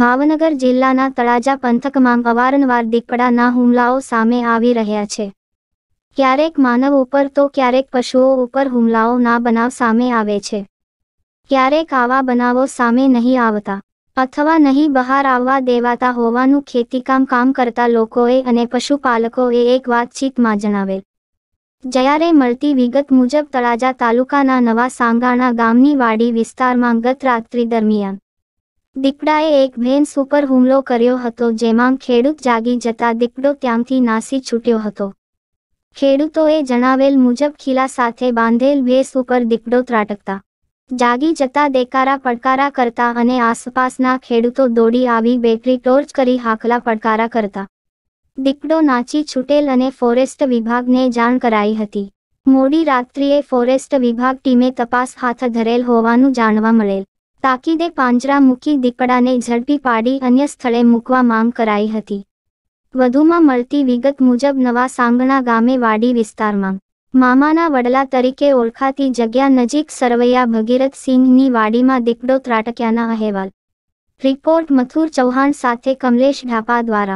ભાવનગર જિલ્લાના તળાજા પંથકમાં અવારનવાર દીકડાના હુમલાઓ સામે આવી રહ્યા છે ક્યારેક માનવ ઉપર તો ક્યારેક પશુઓ ઉપર હુમલાઓના બનાવ સામે આવે છે ક્યારેક આવા બનાવો સામે નહીં આવતા અથવા નહીં બહાર આવવા દેવાતા હોવાનું ખેતીકામ કામ કરતા લોકોએ અને પશુપાલકોએ એક વાતચીતમાં જણાવેલ જયારે મળતી વિગત મુજબ તળાજા તાલુકાના નવા સાંગાણા ગામની વાડી વિસ્તારમાં ગત રાત્રિ દરમિયાન દીપડાએ એક ભેન્સ ઉપર હુમલો કર્યો હતો જેમાં ખેડૂત જાગી જતા દીપડો ત્યાંથી નાસી છૂટ્યો હતો ખેડૂતોએ જણાવેલ મુજબ ખીલા સાથે બાંધેલ ભેંસ ઉપર દીપડો ત્રાટકતા જાગી જતા દેકારા પડકારા કરતા અને આસપાસના ખેડૂતો દોડી આવી બેટરી ટોર્ચ કરી હાકલા પડકારા કરતા દીપડો નાચી છૂટેલ અને ફોરેસ્ટ વિભાગને જાણ કરાઈ હતી મોડી રાત્રિએ ફોરેસ્ટ વિભાગ ટીમે તપાસ હાથ ધરેલ હોવાનું જાણવા મળેલ તાકીદે પાંજરા મૂકી દીપડાને ઝડપી પાડી અન્ય સ્થળે મૂકવા માંગ કરાઈ હતી વધુમાં મળતી વિગત મુજબ નવા સાંગણા ગામે વાડી વિસ્તારમાં મામાના વડલા તરીકે ઓળખાતી જગ્યા નજીક સરવૈયા ભગીરથસિંહની વાડીમાં દીપડો ત્રાટક્યાના અહેવાલ રિપોર્ટ મથુર ચૌહાણ સાથે કમલેશ ઢાપા દ્વારા